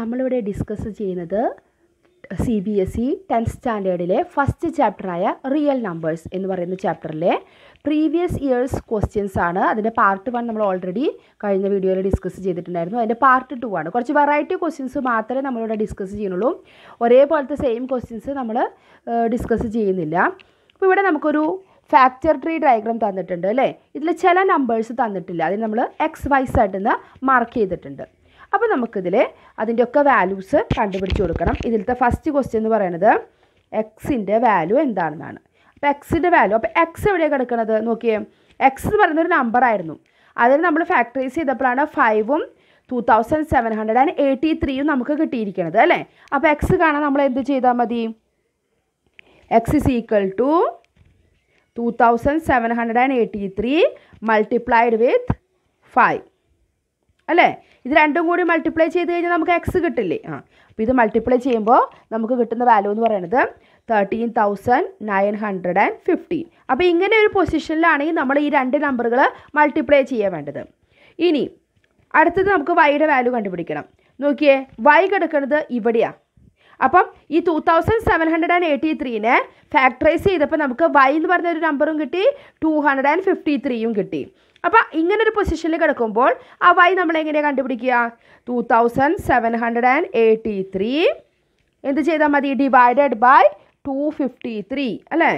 നമ്മളിവിടെ ഡിസ്കസ് ചെയ്യുന്നത് C B S E tenth സ്റ്റാൻഡേർഡിലെ ഫസ്റ്റ് ചാപ്റ്ററായ റിയൽ നമ്പേഴ്സ് എന്ന് പറയുന്ന ചാപ്റ്ററിലെ പ്രീവിയസ് ഇയേഴ്സ് ക്വസ്റ്റ്യൻസ് ആണ് അതിൻ്റെ പാർട്ട് വൺ നമ്മൾ ഓൾറെഡി കഴിഞ്ഞ വീഡിയോയിൽ ഡിസ്കസ് ചെയ്തിട്ടുണ്ടായിരുന്നു അതിൻ്റെ പാർട്ട് ടു ആണ് കുറച്ച് വെറൈറ്റി ക്വസ്റ്റ്യൻസ് മാത്രമേ നമ്മളിവിടെ ഡിസ്കസ് ചെയ്യുന്നുള്ളൂ ഒരേപോലത്തെ സെയിം ക്വസ്റ്റ്യൻസ് നമ്മൾ ഡിസ്കസ് ചെയ്യുന്നില്ല അപ്പോൾ ഇവിടെ നമുക്കൊരു ഫാക്ടർ ട്രീ ഡയഗ്രാം തന്നിട്ടുണ്ട് അല്ലേ ഇതിൽ ചില നമ്പേഴ്സ് തന്നിട്ടില്ല അതിന് നമ്മൾ എക്സ് വൈസ് ആയിട്ട് മാർക്ക് ചെയ്തിട്ടുണ്ട് അപ്പോൾ നമുക്കിതിൽ അതിൻ്റെയൊക്കെ വാല്യൂസ് കണ്ടുപിടിച്ച് കൊടുക്കണം ഇതിലത്തെ ഫസ്റ്റ് ക്വസ്റ്റ്യൻ എന്ന് പറയുന്നത് എക്സിൻ്റെ വാല്യൂ എന്താണെന്നാണ് അപ്പോൾ എക്സിൻ്റെ വാല്യൂ അപ്പോൾ എക്സ് എവിടെയാണ് കിടക്കുന്നത് നോക്കിയേ എക്സ് എന്ന് പറയുന്നൊരു ഒരു നമ്പർ ആയിരുന്നു അതിന് നമ്മൾ ഫാക്ടറൈസ് ചെയ്തപ്പോഴാണ് ഫൈവും two thousand seven hundred and eighty ത്രീയും നമുക്ക് കിട്ടിയിരിക്കുന്നത് അല്ലേ അപ്പോൾ എക്സ് കാണാൻ നമ്മൾ എന്ത് ചെയ്താൽ മതി x is equal to two thousand seven hundred and eighty three multiplied with five അല്ലേ ഇത് രണ്ടും കൂടി മൾട്ടിപ്ലൈ ചെയ്ത് കഴിഞ്ഞാൽ നമുക്ക് എക്സ് കിട്ടില്ലേ ആ അപ്പോൾ ഇത് മൾട്ടിപ്ലൈ ചെയ്യുമ്പോൾ നമുക്ക് കിട്ടുന്ന വാല്യൂ എന്ന് പറയുന്നത് thirteen thousand nine hundred and fifteen അപ്പോൾ ഇങ്ങനെ ഒരു പൊസിഷനിലാണെങ്കിൽ നമ്മൾ ഈ രണ്ട് നമ്പറുകൾ മൾട്ടിപ്ലൈ ചെയ്യാൻ വേണ്ടത് ഇനി അടുത്തത് നമുക്ക് വൈയുടെ വാല്യൂ കണ്ടുപിടിക്കണം നോക്കിയേ വൈ കിടക്കുന്നത് ഇവിടെയാണ് അപ്പം ഈ two thousand seven hundred and eighty ത്രീനെ ഫാക്ടറൈസ് ചെയ്തപ്പോൾ നമുക്ക് വൈ എന്ന് പറഞ്ഞ ഒരു നമ്പറും കിട്ടി ടു ഹൺഡ്രഡ് ആൻഡ് ഫിഫ്റ്റി ത്രീയും കിട്ടി അപ്പോൾ ഇങ്ങനെ ഒരു പൊസിഷനിൽ കിടക്കുമ്പോൾ ആ വൈ നമ്മൾ എങ്ങനെയാണ് കണ്ടുപിടിക്കുക two thousand seven hundred and eighty three എന്ത് ചെയ്താൽ മതി divided by two fifty three അല്ലേ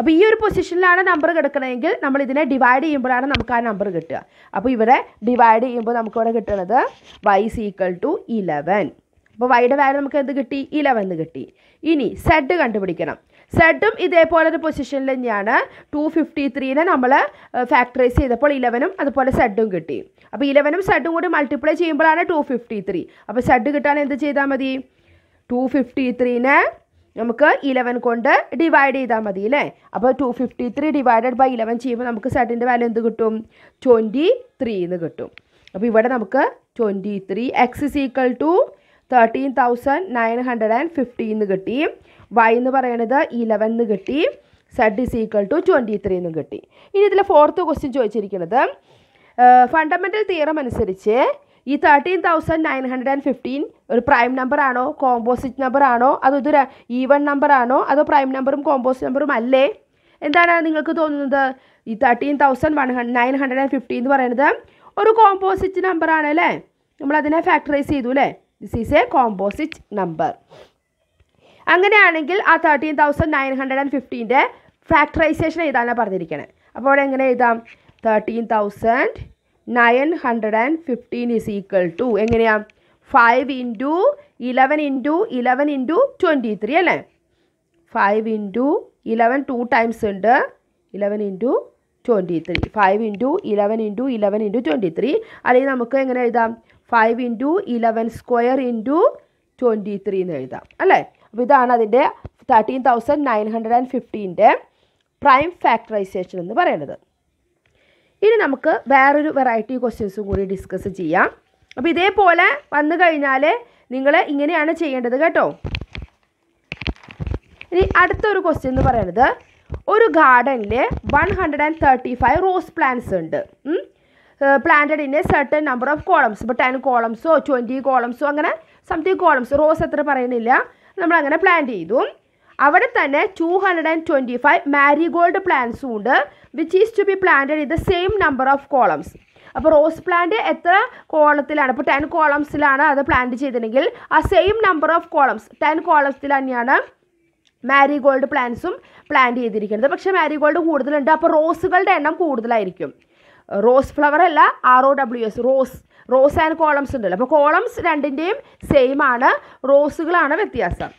അപ്പോൾ ഈ ഒരു പൊസിഷനിലാണ് നമ്പർ കിടക്കണമെങ്കിൽ നമ്മൾ ഇതിനെ ഡിവൈഡ് ചെയ്യുമ്പോഴാണ് നമുക്ക് ആ നമ്പർ കിട്ടുക അപ്പോൾ ഇവിടെ ഡിവൈഡ് ചെയ്യുമ്പോൾ നമുക്കിവിടെ കിട്ടുന്നത് വൈ സീക്വൽ ടു ഇലവൻ അപ്പോൾ വൈയുടെ വാല്യൂ നമുക്ക് എന്ത് കിട്ടി ഇലവൻ എന്ന് കിട്ടി ഇനി സെഡ് കണ്ടുപിടിക്കണം സെഡും ഇതേപോലെ ഒരു പൊസിഷനിൽ തന്നെയാണ് ടു ഫിഫ്റ്റി ത്രീനെ നമ്മൾ ഫാക്ടറൈസ് ചെയ്തപ്പോൾ ഇലവനും അതുപോലെ സെഡും കിട്ടി അപ്പോൾ ഇലവനും സെഡും കൂടി മൾട്ടിപ്ലൈ ചെയ്യുമ്പോഴാണ് ടു ഫിഫ്റ്റി ത്രീ അപ്പോൾ സെഡ് കിട്ടാൻ എന്ത് ചെയ്താൽ മതി ടു ഫിഫ്റ്റി ത്രീനെ നമുക്ക് ഇലവൻ കൊണ്ട് ഡിവൈഡ് ചെയ്താൽ മതി അല്ലേ അപ്പോൾ two fifty three divided by eleven ചെയ്യുമ്പോൾ നമുക്ക് സെഡിൻ്റെ വാല്യൂ എന്ത് കിട്ടും ട്വൻറ്റി ത്രീ എന്ന് കിട്ടും അപ്പോൾ ഇവിടെ നമുക്ക് twenty three x is equal to thirteen thousand nine hundred and ഫിഫ്റ്റീന്ന് കിട്ടി വൈ എന്ന് പറയണത് ഇലവൻ എന്ന് കിട്ടി z is equal to twenty three എന്നും കിട്ടി ഇനി ഇതിൽ ഫോർത്ത് ക്വസ്റ്റ്യൻ ചോദിച്ചിരിക്കുന്നത് ഫണ്ടമെൻ്റൽ തിയറം അനുസരിച്ച് ഈ thirteen thousand nine hundred and fifteen ഒരു പ്രൈം നമ്പർ ആണോ കോമ്പോസിറ്റ് നമ്പർ ആണോ അതോ ഇതൊരു ഈവൺ നമ്പർ ആണോ അതോ പ്രൈം നമ്പറും കോമ്പോസിറ്റ് നമ്പറും അല്ലേ എന്താണ് നിങ്ങൾക്ക് തോന്നുന്നത് ഈ thirteen thousand one nine hundred and fifteen എന്ന് പറയുന്നത് ഒരു കോമ്പോസിറ്റ് നമ്പറാണ് അല്ലേ നമ്മളതിനെ ഫാക്ടറൈസ് ചെയ്തു അല്ലേ this is a composite number അങ്ങനെയാണെങ്കിൽ ആ thirteen thousand nine hundred and ഫിഫ്റ്റീൻ്റെ ഫാക്ടറൈസേഷൻ എഴുതാനാണ് പറഞ്ഞിരിക്കുന്നത് അപ്പോൾ അവിടെ എങ്ങനെ എഴുതാം thirteen thousand nine hundred and fifteen is equal to എങ്ങനെയാണ് five into eleven into eleven into twenty three അല്ലേ five into eleven two times ഉണ്ട് eleven into twenty three five into eleven into eleven into twenty three അല്ലെങ്കിൽ നമുക്ക് എങ്ങനെ എഴുതാം five into eleven square into twenty three എന്ന് എഴുതാം അല്ലേ അപ്പോൾ ഇതാണ് അതിൻ്റെ thirteen thousand nine hundred and ഫിഫ്റ്റീൻ്റെ പ്രൈം ഫാക്ടറൈസേഷൻ എന്ന് പറയുന്നത് ഇനി നമുക്ക് വേറൊരു വെറൈറ്റി ക്വസ്റ്റ്യൻസും കൂടി ഡിസ്കസ് ചെയ്യാം അപ്പോൾ ഇതേപോലെ വന്നു കഴിഞ്ഞാൽ നിങ്ങൾ ഇങ്ങനെയാണ് ചെയ്യേണ്ടത് കേട്ടോ ഇനി അടുത്തൊരു ക്വസ്റ്റ്യൻ എന്ന് പറയുന്നത് ഒരു ഗാർഡനിൽ one hundred and thirty five rose plants ഉണ്ട് planted in a certain number of columns ഇപ്പോൾ ടെൻ കോളംസോ ട്വൻറ്റി കോളംസോ അങ്ങനെ സംതിങ് കോളംസ് റോസ് എത്ര പറയുന്നില്ല നമ്മൾ അങ്ങനെ പ്ലാൻ ചെയ്തു അവിടെ തന്നെ two hundred and twenty five marigold പ്ലാന്റ്സും ഉണ്ട് which is to be planted in the same number of columns അപ്പോൾ റോസ് പ്ലാന്റ് എത്ര കോളത്തിലാണ് ഇപ്പോൾ ടെൻ കോളംസിലാണ് അത് പ്ലാന്റ് ചെയ്തിട്ടുണ്ടെങ്കിൽ ആ same number of columns ten കോളംസിൽ തന്നെയാണ് മാരിഗോൾഡ് പ്ലാന്റ്സും പ്ലാന്റ് ചെയ്തിരിക്കുന്നത് പക്ഷേ മാരിഗോൾഡ് കൂടുതലുണ്ട് അപ്പോൾ റോസുകളുടെ എണ്ണം കൂടുതലായിരിക്കും റോസ് ഫ്ലവർ അല്ല R O W S rows rows and columns ഉണ്ടല്ലോ അപ്പോൾ കോളംസ് രണ്ടിൻ്റെയും സെയിം ആണ് റോസുകളാണ് വ്യത്യാസം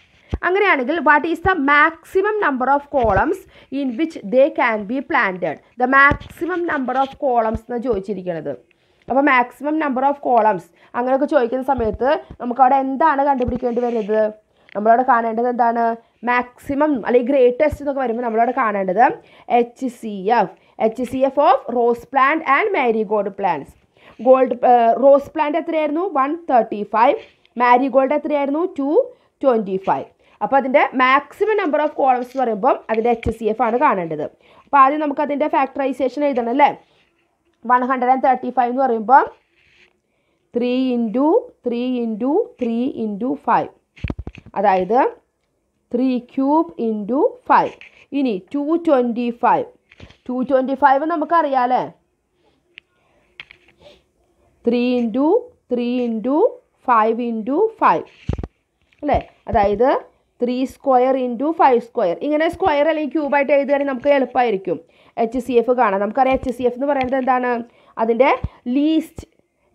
അങ്ങനെയാണെങ്കിൽ what is the maximum number of columns in which they can be planted the maximum number of columns എന്ന് ചോദിച്ചിരിക്കുന്നത് അപ്പോൾ മാക്സിമം നമ്പർ ഓഫ് കോളംസ് അങ്ങനെയൊക്കെ ചോദിക്കുന്ന സമയത്ത് നമുക്ക് അവിടെ എന്താണ് കണ്ടുപിടിക്കേണ്ടി വരുന്നത് നമ്മളവിടെ കാണേണ്ടത് എന്താണ് മാക്സിമം അല്ലെങ്കിൽ ഗ്രേറ്റസ്റ്റ് എന്നൊക്കെ വരുമ്പോൾ നമ്മളവിടെ കാണേണ്ടത് H C F H C F of rose plant and gold plants gold rose plant എത്രയായിരുന്നു വൺ തേർട്ടി ഫൈവ് ഗോൾഡ് എത്രയായിരുന്നു ടു ട്വൻറ്റി ഫൈവ് അപ്പോൾ അതിൻ്റെ മാക്സിമം നമ്പർ ഓഫ് കോളംസ് എന്ന് പറയുമ്പം അതിൻ്റെ എച്ച് സി എഫ് ആണ് കാണേണ്ടത് അപ്പോൾ ആദ്യം നമുക്ക് അതിൻ്റെ ഫാക്ടറൈസേഷൻ എഴുതണം അല്ലേ one hundred and thirty five എന്ന് പറയുമ്പം three into three into three into five അതായത് ത്രീ ക്യൂബ് ഇൻറ്റു ഫൈവ് ഇനി two twenty five two twenty five നമുക്കറിയാമല്ലേ three into three into five into five അല്ലേ അതായത് three square into five square ഇങ്ങനെ square അല്ലെങ്കിൽ ക്യൂബായിട്ട് എഴുതുകയാണെങ്കിൽ നമുക്ക് എളുപ്പമായിരിക്കും എച്ച് സി എഫ് കാണാം നമുക്കറിയാം എച്ച് സി എഫ് എന്ന് പറയുന്നത് എന്താണ് അതിൻ്റെ ലീസ്റ്റ്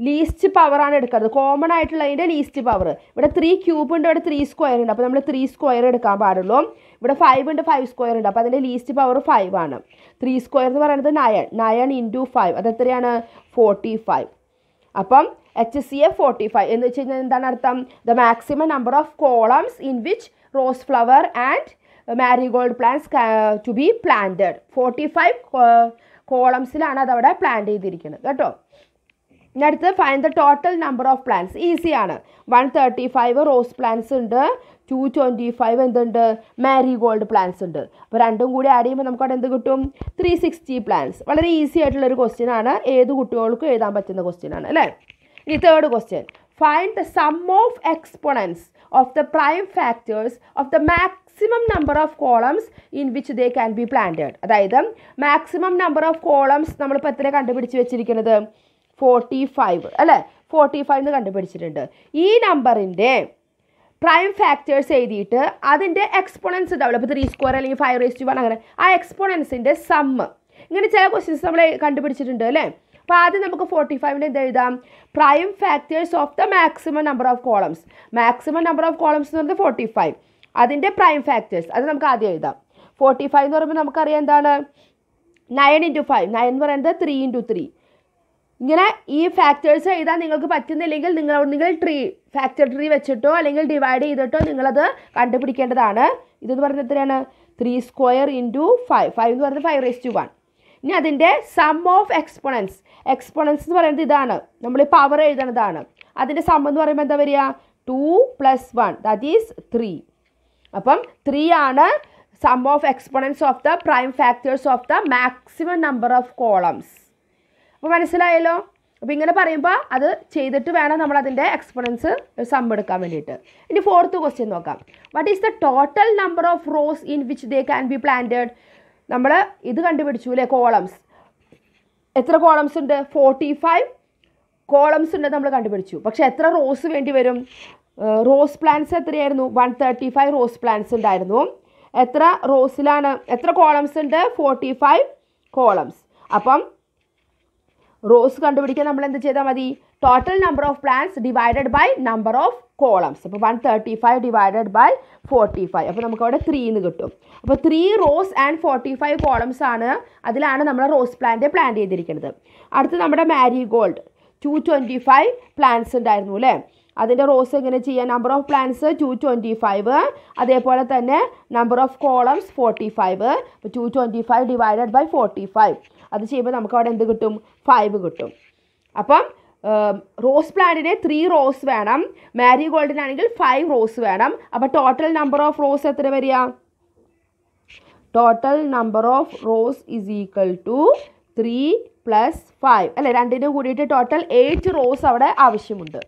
ലീസ്റ്റ് പവറാണ് എടുക്കുന്നത് കോമൺ ആയിട്ടുള്ളതിൻ്റെ ലീസ്റ്റ് പവർ ഇവിടെ ത്രീ ക്യൂബ് ഉണ്ട് ഇവിടെ ത്രീ സ്ക്വയർ ഉണ്ട് അപ്പോൾ നമ്മൾ ത്രീ സ്ക്വയർ എടുക്കാൻ പാടുള്ളൂ ഇവിടെ ഫൈവ് ഉണ്ട് ഫൈവ് സ്ക്വയർ ഉണ്ട് അപ്പോൾ അതിൻ്റെ ലീസ്റ്റ് പവർ ഫൈവ് ആണ് ത്രീ സ്ക്വയർ എന്ന് പറയുന്നത് നയൺ നയൺ ഇൻറ്റു ഫൈവ് എത്രയാണ് ഫോർട്ടി ഫൈവ് അപ്പം H C F forty five എന്ന് വെച്ച് കഴിഞ്ഞാൽ എന്താണ് അർത്ഥം the maximum number of columns in which rose flower and marigold plants to be planted forty five കോളംസിലാണ് അതവിടെ പ്ലാന്റ് ചെയ്തിരിക്കുന്നത് കേട്ടോ ഇനി അടുത്ത് find the total number of plants ഈസിയാണ് one thirty five rose plants ഉണ്ട് ടു ട്വൻറ്റി ഫൈവ് എന്തുണ്ട് മാരി gold plants ഉണ്ട് അപ്പോൾ രണ്ടും കൂടി ആഡ് ചെയ്യുമ്പോൾ നമുക്ക് അവിടെ എന്ത് കിട്ടും ത്രീ സിക്സ്റ്റി പ്ലാന്റ്സ് വളരെ ഈസി ആയിട്ടുള്ളൊരു ക്വസ്റ്റ്യൻ ആണ് ഏത് കുട്ടികൾക്കും എഴുതാൻ പറ്റുന്ന ക്വസ്റ്റ്യൻ ആണ് അല്ലേ ഇനി third question find the sum of exponents of the prime factors of the maximum number of columns in which they can be planted അതായത് മാക്സിമം നമ്പർ ഓഫ് columns നമ്മളിപ്പോൾ എത്ര കണ്ടുപിടിച്ച് വെച്ചിരിക്കുന്നത് ഫോർട്ടി ഫൈവ് അല്ലേ ഫോർട്ടി ഫൈവ് എന്ന് കണ്ടുപിടിച്ചിട്ടുണ്ട് ഈ നമ്പറിൻ്റെ പ്രൈം ഫാക്ടേഴ്സ് എഴുതിയിട്ട് അതിൻ്റെ എക്സ്പോണൻസ് ഉണ്ടാവില്ല ഇപ്പോൾ ത്രീ സ്ക്വയർ അല്ലെങ്കിൽ ഫൈവ് റേസ് ടു വൺ അങ്ങനെ ആ എക്സ്പോണൻസിൻ്റെ സമ്മ് ഇങ്ങനെ ചില ക്വസ്റ്റ്യൻസ് നമ്മൾ കണ്ടുപിടിച്ചിട്ടുണ്ട് അല്ലേ അപ്പോൾ ആദ്യം നമുക്ക് ഫോർട്ടി ഫൈവിന് എന്ത് എഴുതാം prime factors of the maximum number of columns maximum number of columns എന്ന് പറയുന്നത് ഫോർട്ടി ഫൈവ് അതിൻ്റെ പ്രൈം ഫാക്ടേഴ്സ് അത് നമുക്ക് ആദ്യം എഴുതാം ഫോർട്ടി ഫൈവ് എന്ന് പറയുമ്പോൾ നമുക്കറിയാം എന്താണ് നയൻ ഇൻറ്റു ഫൈവ് നയൻ എന്ന് പറയുന്നത് ത്രീ ഇൻറ്റു ത്രീ ഇങ്ങനെ ഈ ഫാക്ടേഴ്സ് എഴുതാൻ നിങ്ങൾക്ക് പറ്റുന്നില്ലെങ്കിൽ നിങ്ങൾ നിങ്ങൾ ട്രീ ഫാക്ടർ ട്രീ വെച്ചിട്ടോ അല്ലെങ്കിൽ ഡിവൈഡ് ചെയ്തിട്ടോ നിങ്ങളത് കണ്ടുപിടിക്കേണ്ടതാണ് ഇതെന്ന് പറയുന്നത് എത്രയാണ് three square into five five എന്ന് പറയുന്നത് ഫൈവ് റേസ് ടു വൺ ഇനി അതിൻ്റെ സം ഓഫ് എക്സ്പൊണൻസ് എക്സ്പൊണൻസ് എന്ന് പറയുന്നത് ഇതാണ് നമ്മൾ പവർ എഴുതണതാണ് അതിൻ്റെ സം എന്ന് പറയുമ്പോൾ എന്താ വരിക two plus one that is three അപ്പം ത്രീ ആണ് sum of exponents of the prime factors of the maximum number of columns അപ്പോൾ മനസ്സിലായല്ലോ അപ്പോൾ ഇങ്ങനെ പറയുമ്പോൾ അത് ചെയ്തിട്ട് വേണം നമ്മൾ അതിൻ്റെ എക്സ്പെറൻസ് സം എടുക്കാൻ വേണ്ടിയിട്ട് ഇനി ഫോർത്ത് ക്വസ്റ്റ്യൻ നോക്കാം what is the total number of rows in which they can be planted നമ്മൾ ഇത് കണ്ടുപിടിച്ചു അല്ലേ കോളംസ് എത്ര കോളംസ് ഉണ്ട് ഫോർട്ടി ഫൈവ് കോളംസ് ഉണ്ട് നമ്മൾ കണ്ടുപിടിച്ചു പക്ഷെ എത്ര റോസ് വേണ്ടി വരും റോസ് പ്ലാന്റ്സ് എത്രയായിരുന്നു one thirty five rose plants ഉണ്ടായിരുന്നു എത്ര റോസിലാണ് എത്ര കോളംസ് ഉണ്ട് ഫോർട്ടി ഫൈവ് കോളംസ് അപ്പം റോസ് കണ്ടുപിടിക്കാൻ നമ്മൾ എന്ത് ചെയ്താൽ മതി total number of plants divided by number of columns അപ്പോൾ one thirty five divided by forty five അപ്പോൾ നമുക്കവിടെ ത്രീ എന്ന് കിട്ടും അപ്പോൾ three rows and forty five columns ആണ് അതിലാണ് നമ്മൾ റോസ് പ്ലാന്റ് പ്ലാന്റ് ചെയ്തിരിക്കുന്നത് അടുത്ത് നമ്മുടെ marigold two twenty five plants ഉണ്ടായിരുന്നു അല്ലേ അതിൻ്റെ റോസ് എങ്ങനെ ചെയ്യാം number of plants two twenty five അതേപോലെ തന്നെ number of columns forty five അപ്പോൾ two twenty five divided by forty five അത് ചെയ്യുമ്പോൾ നമുക്ക് അവിടെ എന്ത് കിട്ടും ഫൈവ് കിട്ടും അപ്പം റോസ് പ്ലാന്റിന് ത്രീ റോസ് വേണം മാരി ഗോൾഡിനാണെങ്കിൽ ഫൈവ് റോസ് വേണം അപ്പോൾ ടോട്ടൽ നമ്പർ ഓഫ് റോസ് എത്ര വരിക total number of rows is equal to three plus five അല്ലേ രണ്ടിനും കൂടിയിട്ട് ടോട്ടൽ എയ്റ്റ് റോസ് അവിടെ ആവശ്യമുണ്ട്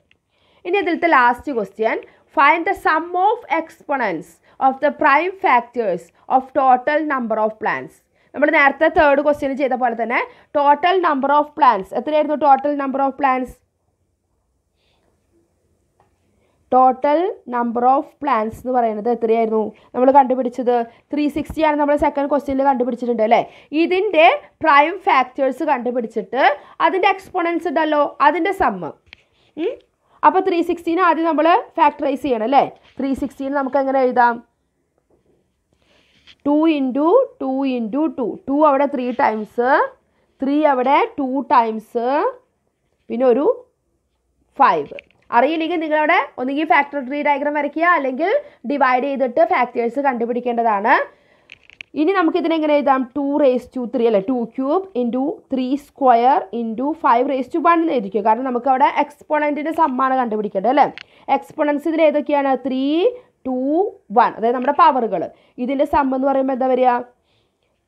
ഇനി അതിലത്തെ last question find the sum of exponents of the prime factors of total number of plants നമ്മൾ നേരത്തെ തേർഡ് ക്വസ്റ്റ്യൻ ചെയ്ത പോലെ തന്നെ ടോട്ടൽ നമ്പർ ഓഫ് പ്ലാൻസ് എത്രയായിരുന്നു total number of plants total number of plants എന്ന് പറയുന്നത് എത്രയായിരുന്നു നമ്മൾ കണ്ടുപിടിച്ചത് ത്രീ സിക്സ്റ്റിയാണ് ആണ് നമ്മൾ സെക്കൻഡ് ക്വസ്റ്റ്യനിൽ കണ്ടുപിടിച്ചിട്ടുണ്ട് അല്ലേ ഇതിൻ്റെ പ്രൈം ഫാക്ടേഴ്സ് കണ്ടുപിടിച്ചിട്ട് അതിൻ്റെ എക്സ്പോണൻസ് ഉണ്ടല്ലോ അതിൻ്റെ സമ്മ് അപ്പോൾ ത്രീ സിക്സ്റ്റീനെ ആദ്യം നമ്മൾ ഫാക്ടറൈസ് ചെയ്യണം അല്ലേ ത്രീ സിക്സ്റ്റീന് നമുക്ക് എങ്ങനെ എഴുതാം two into two into two two അവിടെ ത്രീ ടൈംസ് ത്രീ അവിടെ ടു ടൈംസ് പിന്നെ ഒരു ഫൈവ് അറിയില്ലെങ്കിൽ നിങ്ങളവിടെ ഒന്നുകിൽ ഫാക്ടർ ട്രീ ഡയഗ്രാം വരയ്ക്കുക അല്ലെങ്കിൽ ഡിവൈഡ് ചെയ്തിട്ട് ഫാക്ടേഴ്സ് കണ്ടുപിടിക്കേണ്ടതാണ് ഇനി നമുക്കിതിനെ എങ്ങനെ എഴുതാം ടു റേസ് ടു ത്രീ അല്ലേ two cube into three square into five raise to one എന്ന് എഴുതിക്കുക കാരണം നമുക്കവിടെ എക്സ്പോണൻറ്റിൻ്റെ സമ്മാണ് കണ്ടുപിടിക്കേണ്ടത് അല്ലേ എക്സ്പോണൻസ് ഇതിൽ ഏതൊക്കെയാണ് ത്രീ ടു വൺ അതായത് നമ്മുടെ പവറുകൾ ഇതിൻ്റെ സം എന്ന് പറയുമ്പോൾ എന്താ വരിക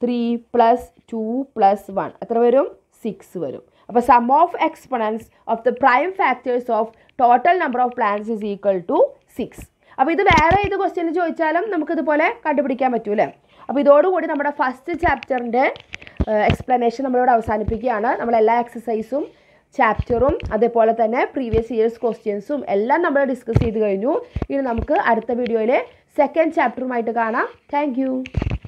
three plus two plus one എത്ര വരും സിക്സ് വരും അപ്പോൾ sum of exponents of the prime factors of total number of plants is equal to six അപ്പോൾ ഇത് വേറെ ഏത് ക്വസ്റ്റ്യൻ ചോദിച്ചാലും നമുക്കിതുപോലെ കണ്ടുപിടിക്കാൻ പറ്റൂലേ അപ്പോൾ ഇതോടുകൂടി നമ്മുടെ ഫസ്റ്റ് ചാപ്റ്ററിൻ്റെ എക്സ്പ്ലനേഷൻ നമ്മളിവിടെ അവസാനിപ്പിക്കുകയാണ് നമ്മളെല്ലാ എക്സസൈസും ചാപ്റ്ററും അതേപോലെ തന്നെ പ്രീവിയസ് ഇയേഴ്സ് ക്വസ്റ്റ്യൻസും എല്ലാം നമ്മൾ ഡിസ്കസ് ചെയ്ത് കഴിഞ്ഞു ഇനി നമുക്ക് അടുത്ത വീഡിയോയിലെ സെക്കൻഡ് ചാപ്റ്ററുമായിട്ട് കാണാം താങ്ക്